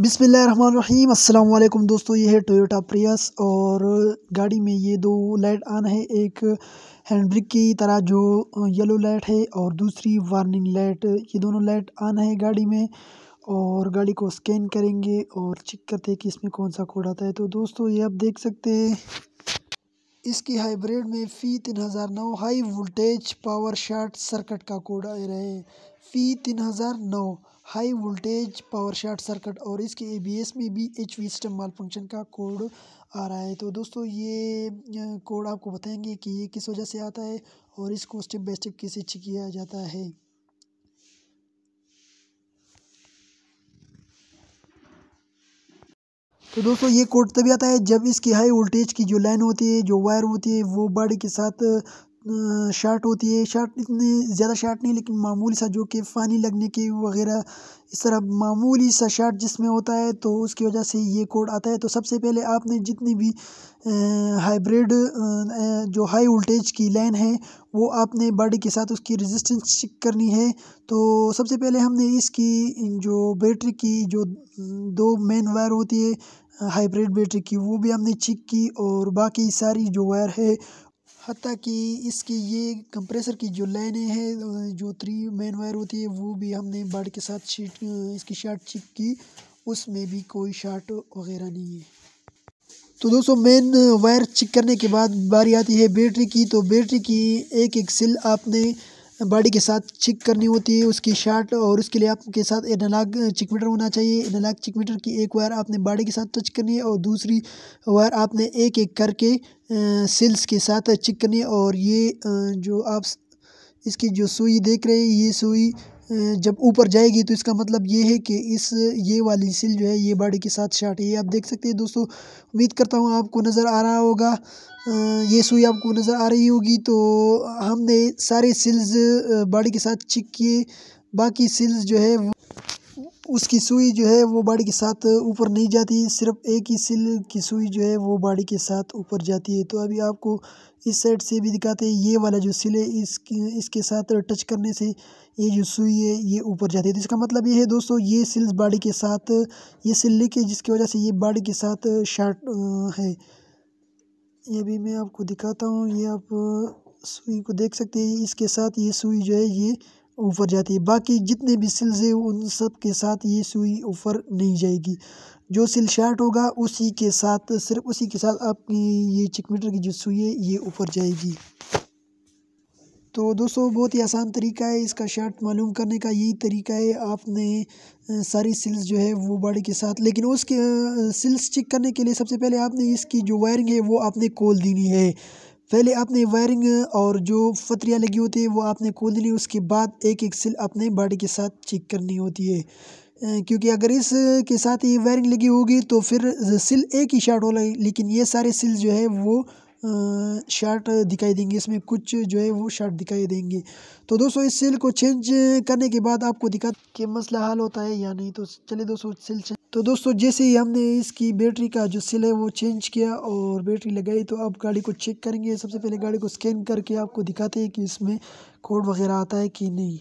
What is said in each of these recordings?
बिसमीम अल्लाम दोस्तों ये है टोयोटा प्रियस और गाड़ी में ये दो लाइट आन है एक हैंड ब्रेक की तरह जो येलो लाइट है और दूसरी वार्निंग लाइट ये दोनों लाइट आन है गाड़ी में और गाड़ी को स्कैन करेंगे और चेक करते हैं कि इसमें कौन सा कोड आता है तो दोस्तों ये आप देख सकते हैं इसकी हाइब्रिड में फ़ी तीन हज़ार नौ high voltage power short circuit का कोड आ रहा है फ़ी तीन हज़ार नौ high voltage power short circuit और इसके एबीएस में भी H V system malfunction का कोड आ रहा है तो दोस्तों ये कोड आपको बताएंगे कि ये किस वजह से आता है और इसको स्टेप बाई स्टेप कैसे किया जाता है तो दोस्तों ये कोड तभी आता है जब इसकी हाई वोल्टेज की जो लाइन होती है जो वायर होती है वो बॉडी के साथ शर्ट होती है शर्ट इतनी ज़्यादा शर्ट नहीं लेकिन मामूली सा जो कि फ़ानी लगने के वगैरह इस तरह मामूली सा शर्ट जिसमें होता है तो उसकी वजह से ये कोड आता है तो सबसे पहले आपने जितनी भी हाइब्रिड जो हाई वोल्टेज की लाइन है वो आपने बॉडी के साथ उसकी रेजिस्टेंस चेक करनी है तो सबसे पहले हमने इसकी जो बैटरी की जो दो मेन वायर होती है हाइब्रिड बैटरी की वो भी हमने चेक की और बाकी सारी जो वायर है हती कि इसकी ये कंप्रेसर की जो लाइनें हैं जो थ्री मेन वायर होती है वो भी हमने बर्ड के साथ शीट इसकी शर्ट चेक की उसमें भी कोई शार्ट वगैरह नहीं है तो दोस्तों मेन वायर चिक करने के बाद बारी आती है बैटरी की तो बैटरी की एक एक सिल आपने बॉडी के साथ चिक करनी होती है उसकी शार्ट और उसके लिए आपके साथ एनालाग चिक मीटर होना चाहिए एनालाग चिक मीटर की एक वायर आपने बॉडी के साथ टच करनी है और दूसरी वायर आपने एक एक करके सेल्स के साथ चिक करनी है और ये जो आप इसकी जो सुई देख रहे हैं ये सुई जब ऊपर जाएगी तो इसका मतलब ये है कि इस ये वाली सिल जो है ये बाड़ी के साथ शार्ट है ये आप देख सकते हैं दोस्तों उम्मीद करता हूँ आपको नज़र आ रहा होगा ये सुई आपको नज़र आ रही होगी तो हमने सारे सिल्स बाड़ी के साथ चिक किए बाकी सिल्स जो है उसकी सुई जो है वो बाड़ी के साथ ऊपर नहीं जाती सिर्फ एक ही सिल की सुई जो है वो बाड़ी के साथ ऊपर जाती है तो अभी आपको इस साइड से भी दिखाते हैं ये वाला जो सिल है इसकी इसके साथ टच करने से ये जो सुई है ये ऊपर जाती है तो इसका मतलब ये है दोस्तों ये सिल बाड़ी के साथ ये सिल लिख है जिसकी वजह से ये बाड़ी के साथ शार्ट है ये भी मैं आपको दिखाता हूँ ये आप सुई को देख सकते हैं इसके साथ ये सुई जो है ये ऊपर जाती है बाकी जितने भी सिल्स हैं उन सब के साथ ये सुई ऊपर नहीं जाएगी जो सिल शार्ट होगा उसी के साथ सिर्फ उसी के साथ आपकी ये चिकमीटर की जो सुई है ये ऊपर जाएगी तो दोस्तों बहुत ही आसान तरीका है इसका शर्ट मालूम करने का यही तरीका है आपने सारी सिल्स जो है वो बॉडी के साथ लेकिन उसके सिल्स चेक करने के लिए सबसे पहले आपने इसकी जो वायरिंग है वो आपने खोल देनी है पहले आपने वायरिंग और जो फतरियाँ लगी होती है वो आपने खोल ली उसके बाद एक एक सिल अपने बाड़ी के साथ चेक करनी होती है क्योंकि अगर इस के साथ ये वायरिंग लगी होगी तो फिर सिल एक ही शार्ट होगा लेकिन ये सारे सिल जो है वो शार्ट दिखाई देंगे इसमें कुछ जो है वो शार्ट दिखाई देंगे तो दोस्तों इस सिल को चेंज करने के बाद आपको दिक्कत कि मसला हल होता है या नहीं तो चलिए दोस्तों चेंज तो दोस्तों जैसे ही हमने इसकी बैटरी का जो सिल है वो चेंज किया और बैटरी लगाई तो अब गाड़ी को चेक करेंगे सबसे पहले गाड़ी को स्कैन करके आपको दिखाते हैं कि इसमें कोड वगैरह आता है कि नहीं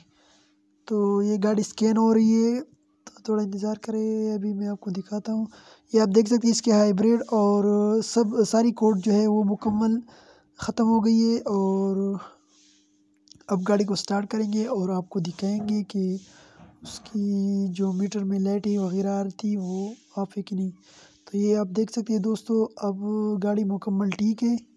तो ये गाड़ी स्कैन हो रही है तो थोड़ा इंतज़ार करें अभी मैं आपको दिखाता हूँ ये आप देख सकते हैं इसके हाईब्रिड और सब सारी कोड जो है वो मुकम्मल ख़त्म हो गई है और अब गाड़ी को स्टार्ट करेंगे और आपको दिखाएंगे कि उसकी जो मीटर में लाइटें वगैरह आ रही थी वो ऑफ है कि नहीं तो ये आप देख सकते हैं दोस्तों अब गाड़ी मुकम्मल ठीक है